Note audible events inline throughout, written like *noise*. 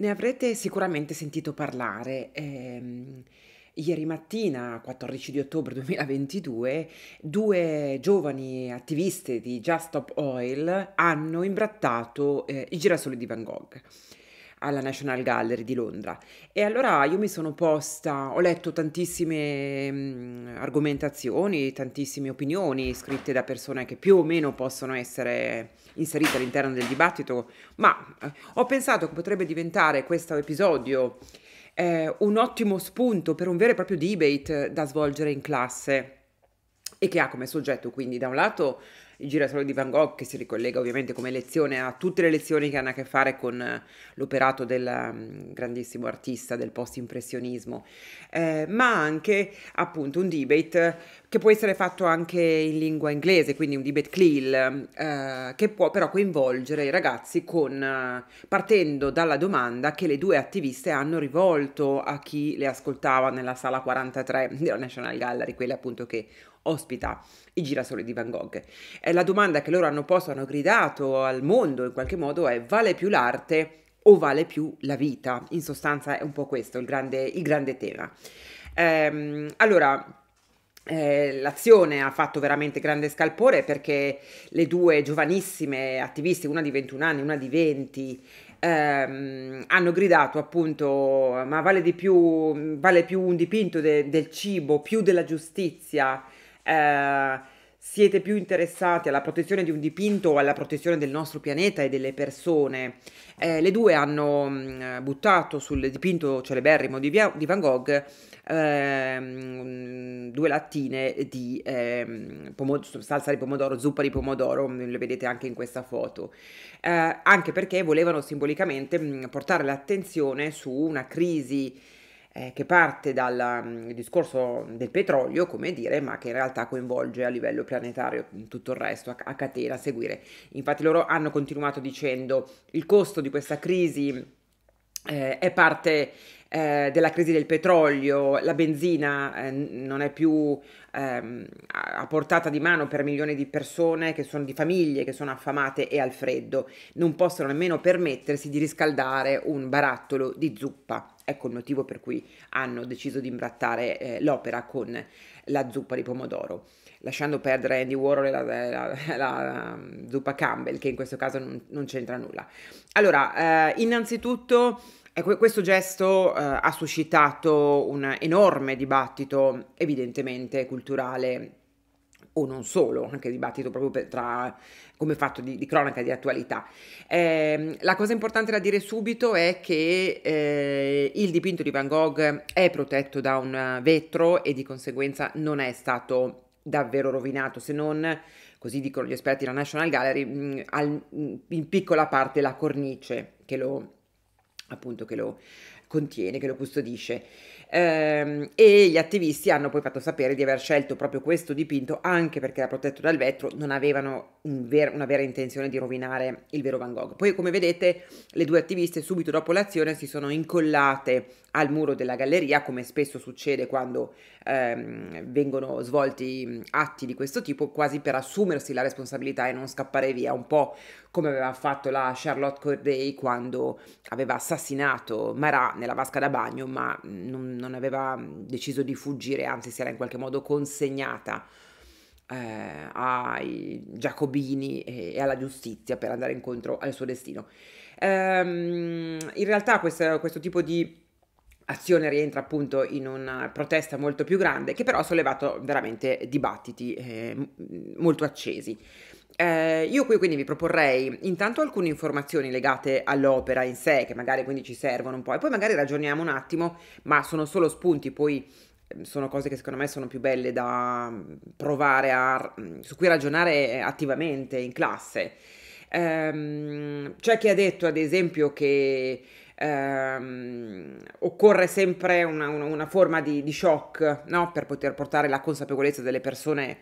Ne avrete sicuramente sentito parlare. Ehm, ieri mattina, 14 di ottobre 2022, due giovani attiviste di Just Stop Oil hanno imbrattato eh, i girasoli di Van Gogh alla National Gallery di Londra. E allora io mi sono posta, ho letto tantissime mh, mm, argomentazioni, tantissime opinioni scritte da persone che più o meno possono essere inserite all'interno del dibattito, ma eh, ho pensato che potrebbe diventare questo episodio eh, un ottimo spunto per un vero e proprio debate da svolgere in classe e che ha come soggetto quindi da un lato il girasole di Van Gogh che si ricollega ovviamente come lezione a tutte le lezioni che hanno a che fare con eh, l'operato del mm, grandissimo artista del post-impressionismo, eh, ma anche appunto un debate che può essere fatto anche in lingua inglese, quindi un debate CLIL, eh, che può però coinvolgere i ragazzi con, eh, partendo dalla domanda che le due attiviste hanno rivolto a chi le ascoltava nella sala 43 della National Gallery, quella appunto che ospita i girasoli di Van Gogh. E la domanda che loro hanno posto, hanno gridato al mondo in qualche modo è vale più l'arte o vale più la vita? In sostanza è un po' questo il grande, il grande tema. Ehm, allora, eh, l'azione ha fatto veramente grande scalpore perché le due giovanissime attiviste, una di 21 anni, e una di 20, ehm, hanno gridato appunto ma vale di più, vale più un dipinto de- del cibo, più della giustizia. Eh, siete più interessati alla protezione di un dipinto o alla protezione del nostro pianeta e delle persone. Eh, le due hanno mm, buttato sul dipinto celeberrimo di, Van Gogh ehm, due lattine di ehm, salsa di pomodoro, zuppa di pomodoro, mm, le vedete anche in questa foto, eh, anche perché volevano simbolicamente mm, portare l'attenzione su una crisi eh, che parte dal mm, discorso del petrolio, come dire, ma che in realtà coinvolge a livello planetario mm, tutto il resto, a, a catena, a seguire. Infatti loro hanno continuato dicendo il costo di questa crisi eh, è parte eh, della crisi del petrolio, la benzina eh, non è più ehm, a portata di mano per milioni di persone che sono di famiglie che sono affamate e al freddo, non possono nemmeno permettersi di riscaldare un barattolo di zuppa. Ecco il motivo per cui hanno deciso di imbrattare eh, l'opera con la zuppa di pomodoro. Lasciando perdere Andy Warhol e la, la, la, la mm, zuppa Campbell, che in questo caso non, non c'entra nulla. Allora, eh, innanzitutto ecco, questo gesto eh, ha suscitato un enorme dibattito, evidentemente culturale o non solo, anche dibattito proprio per, tra, come fatto di, di cronaca, di attualità. Eh, la cosa importante da dire subito è che eh, il dipinto di Van Gogh è protetto da un vetro e di conseguenza non è stato davvero rovinato, se non, così dicono gli esperti della National Gallery, mh, mm, al, mh, mm, in piccola parte la cornice che lo, appunto, che lo contiene, che lo custodisce ehm, e gli attivisti hanno poi fatto sapere di aver scelto proprio questo dipinto anche perché era protetto dal vetro, non avevano un ver- una vera intenzione di rovinare il vero Van Gogh. Poi come vedete le due attiviste subito dopo l'azione si sono incollate al muro della galleria come spesso succede quando ehm, vengono svolti atti di questo tipo quasi per assumersi la responsabilità e non scappare via, un po' come aveva fatto la Charlotte Corday quando aveva assassinato Marat nella vasca da bagno, ma non, non aveva deciso di fuggire, anzi si era in qualche modo consegnata eh, ai giacobini e, e, alla giustizia per andare incontro al suo destino. Ehm, in realtà questo, questo tipo di azione rientra appunto in una protesta molto più grande che però ha sollevato veramente dibattiti eh, molto accesi. Eh, io qui quindi vi proporrei intanto alcune informazioni legate all'opera in sé, che magari quindi ci servono un po', e poi magari ragioniamo un attimo, ma sono solo spunti, poi ehm, sono cose che secondo me sono più belle da mm, provare a, mm, su cui ragionare eh, attivamente in classe. Ehm, c'è chi ha detto ad esempio che ehm, occorre sempre una, una, una forma di, di shock no? per poter portare la consapevolezza delle persone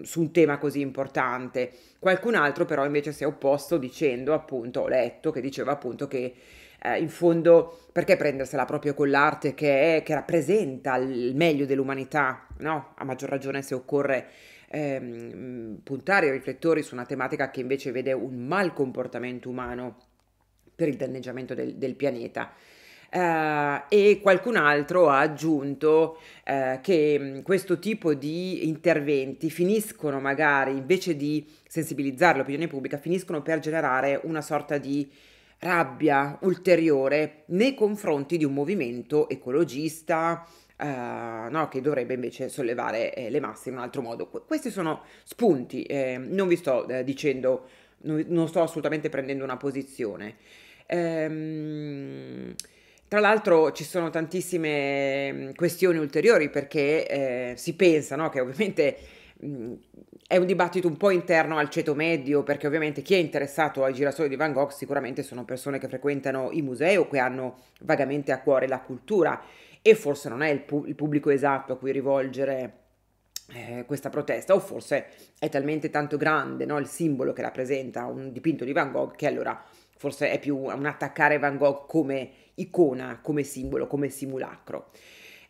su un tema così importante. Qualcun altro però invece si è opposto dicendo appunto, ho letto che diceva appunto che eh, in fondo perché prendersela proprio con l'arte che, è, che rappresenta il meglio dell'umanità, no? A maggior ragione se occorre ehm, puntare i riflettori su una tematica che invece vede un mal comportamento umano per il danneggiamento del, del pianeta. Uh, e qualcun altro ha aggiunto uh, che mm, questo tipo di interventi finiscono magari invece di sensibilizzare l'opinione pubblica, finiscono per generare una sorta di rabbia ulteriore nei confronti di un movimento ecologista uh, no, che dovrebbe invece sollevare eh, le masse in un altro modo. questi sono spunti, eh, non vi sto eh, dicendo non sto assolutamente prendendo una posizione. Ehm, tra l'altro ci sono tantissime questioni ulteriori perché eh, si pensa no, che ovviamente mh, è un dibattito un po' interno al ceto medio perché ovviamente chi è interessato ai girasoli di Van Gogh sicuramente sono persone che frequentano i musei o che hanno vagamente a cuore la cultura e forse non è il, pu- il pubblico esatto a cui rivolgere eh, questa protesta o forse è talmente tanto grande no, il simbolo che rappresenta un dipinto di Van Gogh che allora forse è più un attaccare Van Gogh come icona, come simbolo, come simulacro.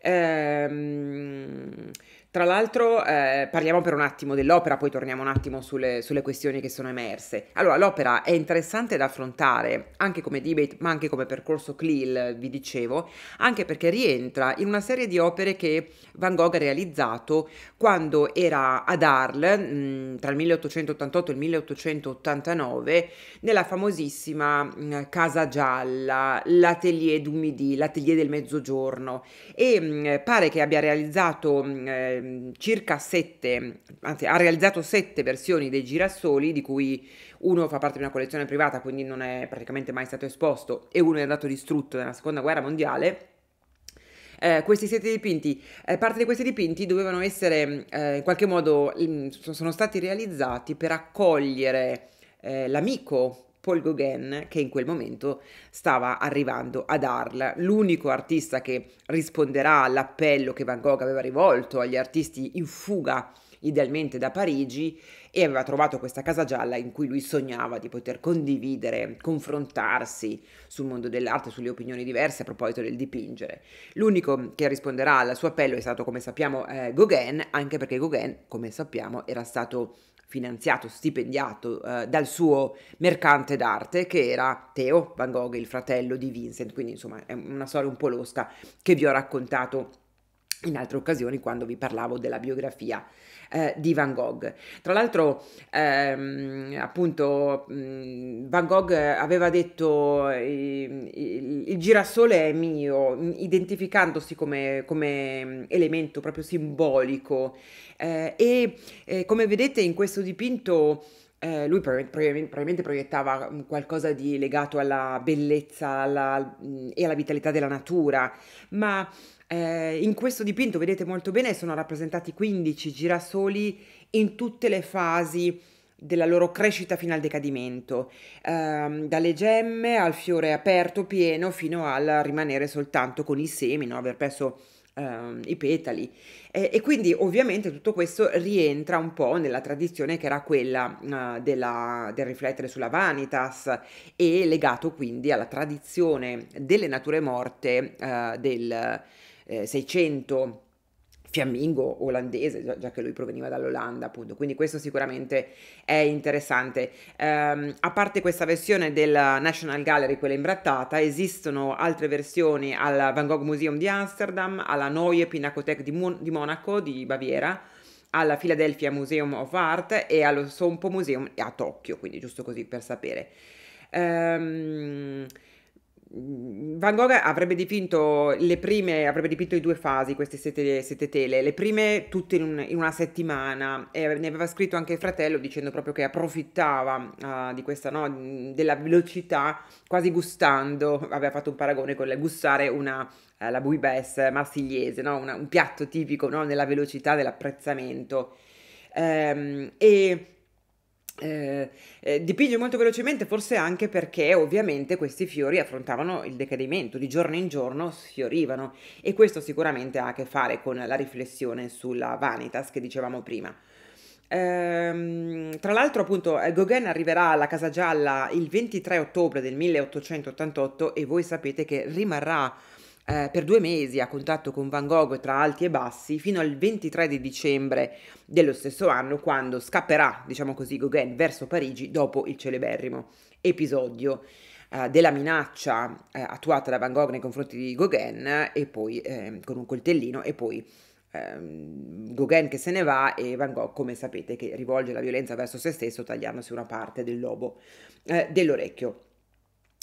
Ehm, tra l'altro eh, parliamo per un attimo dell'opera, poi torniamo un attimo sulle, sulle, questioni che sono emerse. Allora, l'opera è interessante da affrontare anche come debate, ma anche come percorso CLIL, vi dicevo, anche perché rientra in una serie di opere che Van Gogh ha realizzato quando era ad Arles, mm, tra il 1888 e il 1889, nella famosissima mh, mm, Casa Gialla, l'Atelier du Midi, l'Atelier del Mezzogiorno, e mh, mm, pare che abbia realizzato... Mh, eh, Ehm, circa sette, anzi ha realizzato sette versioni dei girasoli, di cui uno fa parte di una collezione privata, quindi non è praticamente mai stato esposto, e uno è andato distrutto nella seconda guerra mondiale. Eh, questi sette dipinti, eh, parte di questi dipinti dovevano essere eh, in qualche modo, mh, mm, sono stati realizzati per accogliere eh, l'amico Paul Gauguin che in quel momento stava arrivando ad Arles, l'unico artista che risponderà all'appello che Van Gogh aveva rivolto agli artisti in fuga idealmente da Parigi e aveva trovato questa casa gialla in cui lui sognava di poter condividere, confrontarsi sul mondo dell'arte, sulle opinioni diverse a proposito del dipingere. L'unico che risponderà al suo appello è stato, come sappiamo, eh, Gauguin, anche perché Gauguin, come sappiamo, era stato finanziato, stipendiato eh, dal suo mercante d'arte che era Theo Van Gogh, il fratello di Vincent, quindi insomma è una storia un po' losca che vi ho raccontato in altre occasioni quando vi parlavo della biografia eh, di Van Gogh. Tra l'altro, ehm, appunto, mh, Van Gogh aveva detto il, ehm, il, il girasole è mio, identificandosi come, come elemento proprio simbolico eh, e eh, come vedete in questo dipinto eh, lui probabilmente proiettava qualcosa di legato alla bellezza alla, e alla vitalità della natura, ma eh, in questo dipinto vedete molto bene sono rappresentati 15 girasoli in tutte le fasi della loro crescita fino al decadimento, ehm, dalle gemme al fiore aperto pieno fino al rimanere soltanto con i semi, no? aver perso ehm, i petali. E, e, quindi ovviamente tutto questo rientra un po' nella tradizione che era quella eh, della, del riflettere sulla vanitas e legato quindi alla tradizione delle nature morte eh, del 600 eh, fiammingo olandese, già che lui proveniva dall'Olanda, appunto. Quindi questo sicuramente è interessante. Um, a parte questa versione della National Gallery, quella imbrattata, esistono altre versioni al Van Gogh Museum di Amsterdam, alla Neue Pinacothèque di, Mon di Monaco, di Baviera, alla Philadelphia Museum of Art e allo Sompo Museum a Tokyo, quindi giusto così per sapere. Um, Mhmm, Van Gogh avrebbe dipinto le prime, avrebbe dipinto in due fasi queste sette, sette tele, le prime tutte in, un, in, una settimana e ne aveva scritto anche il fratello dicendo proprio che approfittava uh, di questa, no, mhmm, della velocità quasi gustando, aveva fatto un paragone con il gustare una, uh, la bouillabaisse marsigliese, no? una, un piatto tipico no? nella velocità dell'apprezzamento. Um, e eh, eh, dipinge molto velocemente, forse anche perché ovviamente questi fiori affrontavano il decadimento, di giorno in giorno sfiorivano e questo sicuramente ha a che fare con la riflessione sulla vanitas che dicevamo prima. Eh, tra l'altro, appunto, eh, Gauguin arriverà alla Casa Gialla il 23 ottobre del 1888 e voi sapete che rimarrà eh, per due mesi a contatto con Van Gogh tra alti e bassi fino al 23 di dicembre dello stesso anno quando scapperà, diciamo così, Gauguin verso Parigi dopo il celeberrimo episodio eh, della minaccia eh, attuata da Van Gogh nei confronti di Gauguin e poi ehm, con un coltellino e poi ehm, Gauguin che se ne va e Van Gogh, come sapete, che rivolge la violenza verso se stesso tagliandosi una parte del lobo eh, dell'orecchio.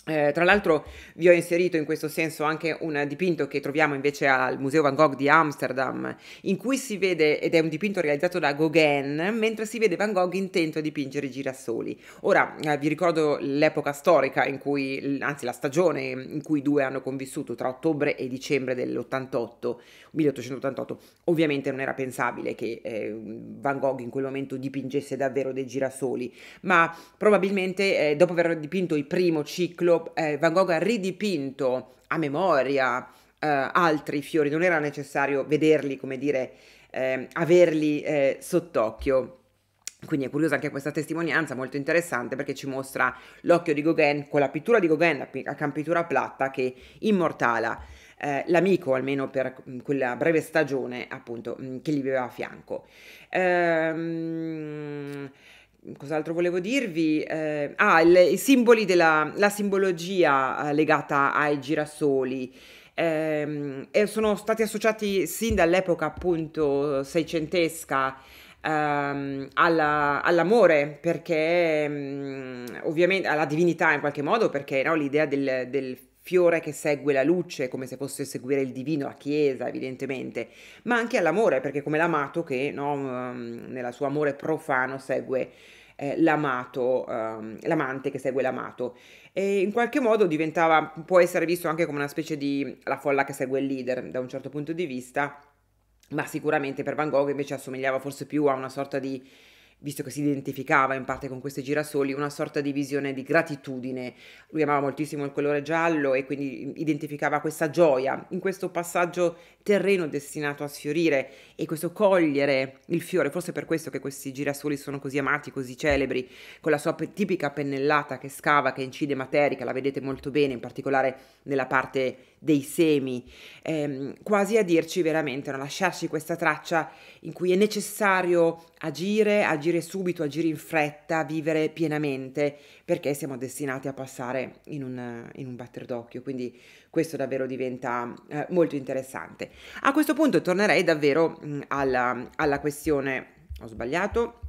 Eh, tra l'altro vi ho inserito in questo senso anche un dipinto che troviamo invece al Museo Van Gogh di Amsterdam, in cui si vede, ed è un dipinto realizzato da Gauguin, mentre si vede Van Gogh intento a dipingere i girasoli. Ora eh, vi ricordo l'epoca storica in cui, anzi la stagione in cui i due hanno convissuto tra ottobre e dicembre dell'88, 1888. Ovviamente non era pensabile che eh, Van Gogh in quel momento dipingesse davvero dei girasoli, ma probabilmente eh, dopo aver dipinto il primo ciclo quello eh, Van Gogh ha ridipinto a memoria eh, altri fiori, non era necessario vederli, come dire, eh, averli eh, sott'occhio. Quindi è curiosa anche questa testimonianza, molto interessante perché ci mostra l'occhio di Gauguin con la pittura di Gauguin a campitura platta che immortala eh, l'amico, almeno per mm, quella breve stagione appunto mm, che gli viveva a fianco. Ehm cos'altro volevo dirvi? Eh, ah, le, i simboli della la simbologia eh, legata ai girasoli. Eh, e sono stati associati sin dall'epoca appunto seicentesca ehm, alla, all'amore perché ehm, ovviamente alla divinità in qualche modo perché no, l'idea del, del fiore che segue la luce, come se fosse seguire il divino, la chiesa evidentemente, ma anche all'amore, perché come l'amato che no, um, nella sua amore profano segue eh, l'amato, ehm, l'amante che segue l'amato. E in qualche modo diventava, può essere visto anche come una specie di la folla che segue il leader da un certo punto di vista, ma sicuramente per Van Gogh invece assomigliava forse più a una sorta di visto che si identificava in parte con questi girasoli, una sorta di visione di gratitudine. Lui amava moltissimo il colore giallo e quindi identificava questa gioia in questo passaggio terreno destinato a sfiorire e questo cogliere il fiore, forse per questo che questi girasoli sono così amati, così celebri, con la sua tipica pennellata che scava, che incide materica, la vedete molto bene, in particolare nella parte dei semi, ehm, quasi a dirci veramente, non lasciarci questa traccia in cui è necessario agire, agire subito, agire in fretta, vivere pienamente, perché siamo destinati a passare in un, in un batter d'occhio, quindi questo davvero diventa eh, molto interessante. A questo punto tornerei davvero mh, mm, alla, alla questione, ho sbagliato,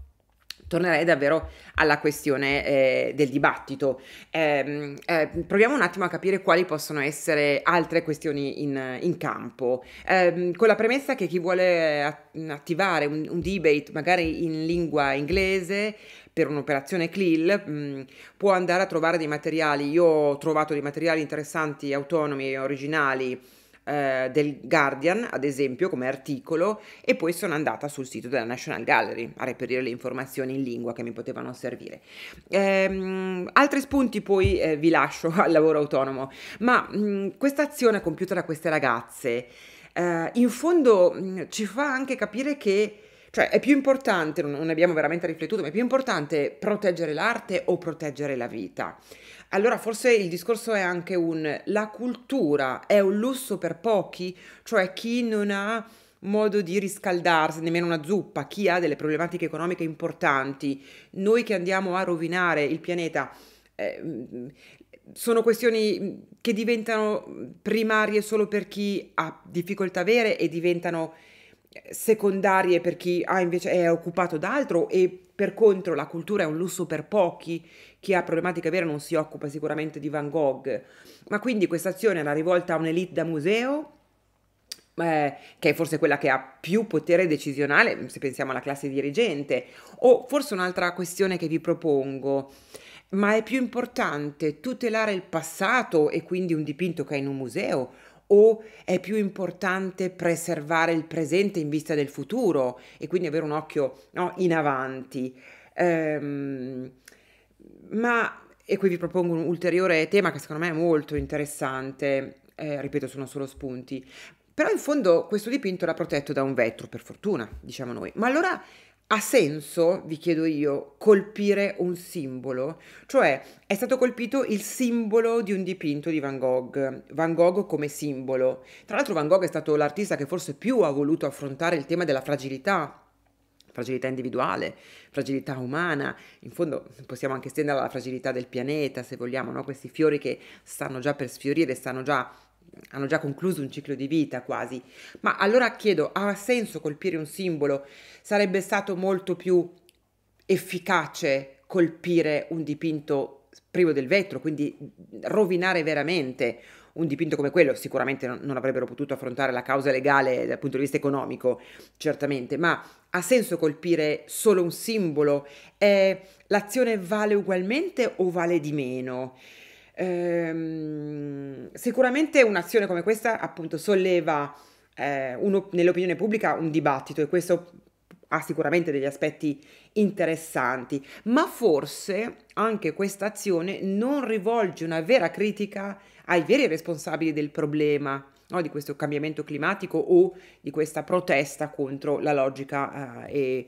tornerei davvero alla questione eh, del dibattito. Eh, eh, proviamo un attimo a capire quali possono essere altre questioni in, in campo, ehm, con la premessa che chi vuole attivare un, un debate magari in lingua inglese per un'operazione CLIL mh, mm, può andare a trovare dei materiali, io ho trovato dei materiali interessanti, autonomi e originali eh, del Guardian, ad esempio, come articolo, e poi sono andata sul sito della National Gallery a reperire le informazioni in lingua che mi potevano servire. Ehm, altri spunti poi eh, vi lascio *laughs* al lavoro autonomo, ma mm, questa azione compiuta da queste ragazze, eh, in fondo mh, mm, ci fa anche capire che cioè è più importante, non abbiamo veramente riflettuto, ma è più importante proteggere l'arte o proteggere la vita? Allora forse il discorso è anche un la cultura è un lusso per pochi, cioè chi non ha modo di riscaldarsi, nemmeno una zuppa, chi ha delle problematiche economiche importanti, noi che andiamo a rovinare il pianeta. Eh, sono questioni mm, che diventano primarie solo per chi ha difficoltà avere e diventano eh, secondarie per chi ah, invece è occupato d'altro e per contro la cultura è un lusso per pochi, chi ha problematiche vere non si occupa sicuramente di Van Gogh. Ma quindi questa azione è rivolta a un'elite da museo, eh, che è forse quella che ha più potere decisionale, se pensiamo alla classe dirigente, o forse un'altra questione che vi propongo ma è più importante tutelare il passato e quindi un dipinto che è in un museo o è più importante preservare il presente in vista del futuro e quindi avere un occhio no, in avanti. Ehm, ma, e qui vi propongo un ulteriore tema che secondo me è molto interessante, eh, ripeto sono solo spunti, però in fondo questo dipinto era protetto da un vetro, per fortuna, diciamo noi. Ma allora ha senso, vi chiedo io, colpire un simbolo? Cioè, è stato colpito il simbolo di un dipinto di Van Gogh, Van Gogh come simbolo. Tra l'altro Van Gogh è stato l'artista che forse più ha voluto affrontare il tema della fragilità, fragilità individuale, fragilità umana, in fondo possiamo anche estendere alla fragilità del pianeta, se vogliamo, no? questi fiori che stanno già per sfiorire, stanno già hanno già concluso un ciclo di vita quasi. Ma allora chiedo, ha senso colpire un simbolo? Sarebbe stato molto più efficace colpire un dipinto privo del vetro, quindi rovinare veramente un dipinto come quello. Sicuramente non avrebbero potuto affrontare la causa legale dal punto di vista economico, certamente, ma ha senso colpire solo un simbolo? Eh, l'azione vale ugualmente o vale di meno? Ehm, sicuramente un'azione come questa appunto solleva eh, uno, nell'opinione pubblica un dibattito e questo ha sicuramente degli aspetti interessanti, ma forse anche questa azione non rivolge una vera critica ai veri responsabili del problema, no, di questo cambiamento climatico o di questa protesta contro la logica eh, e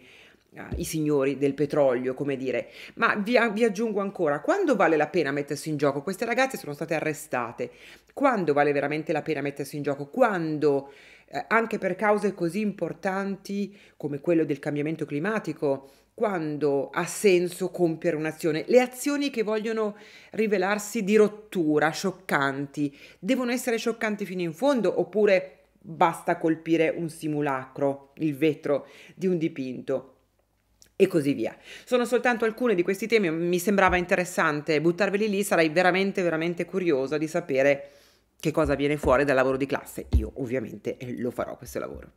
eh, i signori del petrolio, come dire. Ma vi, vi, aggiungo ancora, quando vale la pena mettersi in gioco? Queste ragazze sono state arrestate. Quando vale veramente la pena mettersi in gioco? Quando, eh, anche per cause così importanti come quello del cambiamento climatico, quando ha senso compiere un'azione? Le azioni che vogliono rivelarsi di rottura, scioccanti, devono essere scioccanti fino in fondo oppure basta colpire un simulacro, il vetro di un dipinto? e così via. Sono soltanto alcuni di questi temi, mi sembrava interessante buttarveli lì, sarei veramente veramente curiosa di sapere che cosa viene fuori dal lavoro di classe. Io ovviamente eh, lo farò questo lavoro.